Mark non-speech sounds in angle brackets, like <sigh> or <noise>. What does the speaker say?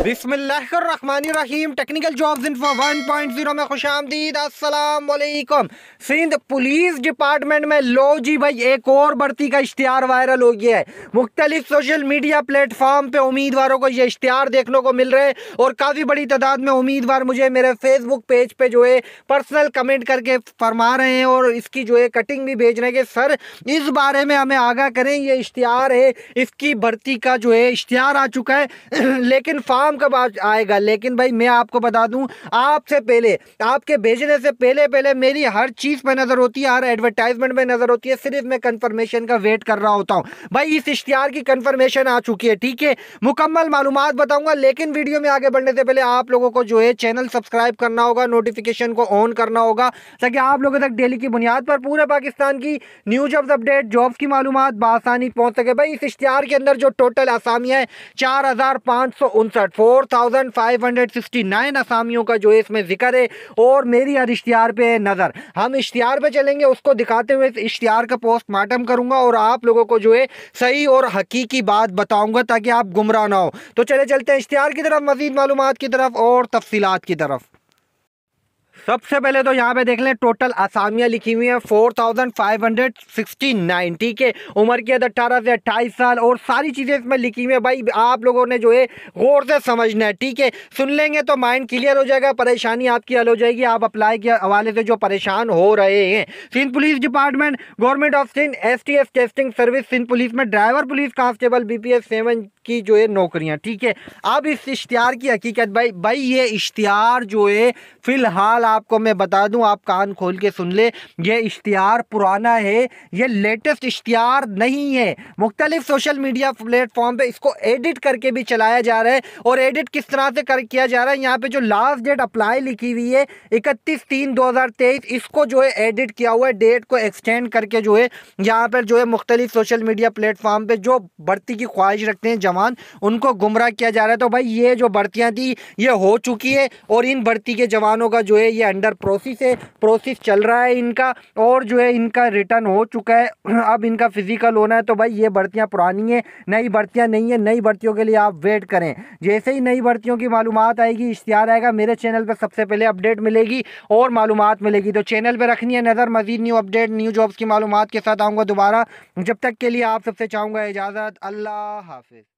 बिस्मिल्लाम technical jobs info 1.0 में खुश आमदीद असलकम सिंध पुलिस डिपार्टमेंट में लो जी भाई एक और भर्ती का इश्तहार वायरल हो गया है मुख्तलिफ सोशल मीडिया प्लेटफॉर्म पे उम्मीदवारों को ये इश्तहार देखने को मिल रहे हैं और काफ़ी बड़ी तादाद में उम्मीदवार मुझे मेरे फेसबुक पेज पे जो है पर्सनल कमेंट करके फरमा रहे हैं और इसकी जो है कटिंग भी भेज रहे हैं कि सर इस बारे में हमें आगाह करें ये इश्तहार है इसकी भर्ती का जो है इश्तहार आ चुका है <clears throat> लेकिन फार्म काम कब आएगा लेकिन भाई मैं आपको बता दूं आपसे पहले आपके भेजने से पहले पहले मेरी हर चीज़ पर नज़र होती है हर एडवर्टाइजमेंट में नज़र होती है सिर्फ मैं कंफर्मेशन का वेट कर रहा होता हूं भाई इस इश्तिहार की कंफर्मेशन आ चुकी है ठीक है मुकम्मल मालूम बताऊंगा लेकिन वीडियो में आगे बढ़ने से पहले आप लोगों को जो है चैनल सब्सक्राइब करना होगा नोटिफिकेशन को ऑन करना होगा ताकि आप लोगों तक डेली की बुनियाद पर पूरे पाकिस्तान की न्यूज जॉब्स अपडेट जॉब की मालूम बासानी पहुंच सके भाई इस इश्तिहार के अंदर जो टोटल आसामियाँ चार हज़ार पांच सौ उनसठ four thousand five hundred sixty nine असामियों का जो है इसमें जिक्र है और मेरी हर इश्तिहार पे है नज़र हम इश्तिहार पे चलेंगे उसको दिखाते हुए इस इश्तिहार का पोस्टमार्टम करूँगा और आप लोगों को जो है सही और हकीकी बात बताऊँगा ताकि आप गुमराह ना हो तो चले चलते हैं इश्तिहार की तरफ मजीद मालूम की तरफ और तफसीत की तरफ सबसे पहले तो यहाँ पे देख लें टोटल आसामियाँ लिखी हुई हैं four thousand five hundred sixty nine ठीक है उम्र की हद तो अट्ठारह से अट्ठाईस साल और सारी चीज़ें इसमें लिखी हुई हैं भाई आप लोगों ने जो है गौर से समझना है ठीक है सुन लेंगे तो माइंड क्लियर हो जाएगा परेशानी आपकी हल हो जाएगी आप अप्लाई के हवाले से जो परेशान हो रहे हैं Sindh police department government of Sindh S testing service Sindh police में driver police constable B P की जो है नौकरियां ठीक है अब इस इश्तिहार की हकीकत भाई भाई ये इश्तिहार जो है फ़िलहाल आप आपको मैं बता दूं आप कान खोल के सुन ले ये इश्तिहार पुराना है ये लेटेस्ट इश्तिहार नहीं है मुख्तलिफ सोशल मीडिया प्लेटफॉर्म पे इसको एडिट करके भी चलाया जा रहा है और एडिट किस तरह से कर किया जा रहा है यहाँ पे जो लास्ट डेट अप्लाई लिखी हुई है इकतीस तीन दो इसको जो है एडिट किया हुआ है डेट को एक्सटेंड करके जो है यहाँ पर जो है मुख्तलिफ सोशल मीडिया प्लेटफॉर्म पर जो भर्ती की ख्वाहिश रखते हैं जवान उनको गुमराह किया जा रहा है तो भाई ये जो भर्तियाँ थी ये हो चुकी है और इन भर्ती के जवानों का जो है ये अंडर प्रोसेस है प्रोसेस चल रहा है इनका और जो है इनका रिटर्न हो चुका है <clears throat> अब इनका फिजिकल होना है तो भाई ये भर्तियाँ पुरानी हैं नई भर्तियाँ नहीं है नई भर्तियों के लिए आप वेट करें जैसे ही नई भर्तियों की मालूम आएगी इश्तिहार आएगा मेरे चैनल पर सबसे पहले अपडेट मिलेगी और मालूम मिलेगी तो चैनल पर रखनी है नज़र मजीद न्यू अपडेट न्यू जॉब्स की मालूम के साथ आऊँगा दोबारा जब तक के लिए आप सबसे चाहूँगा इजाज़त अल्लाह हाफिज़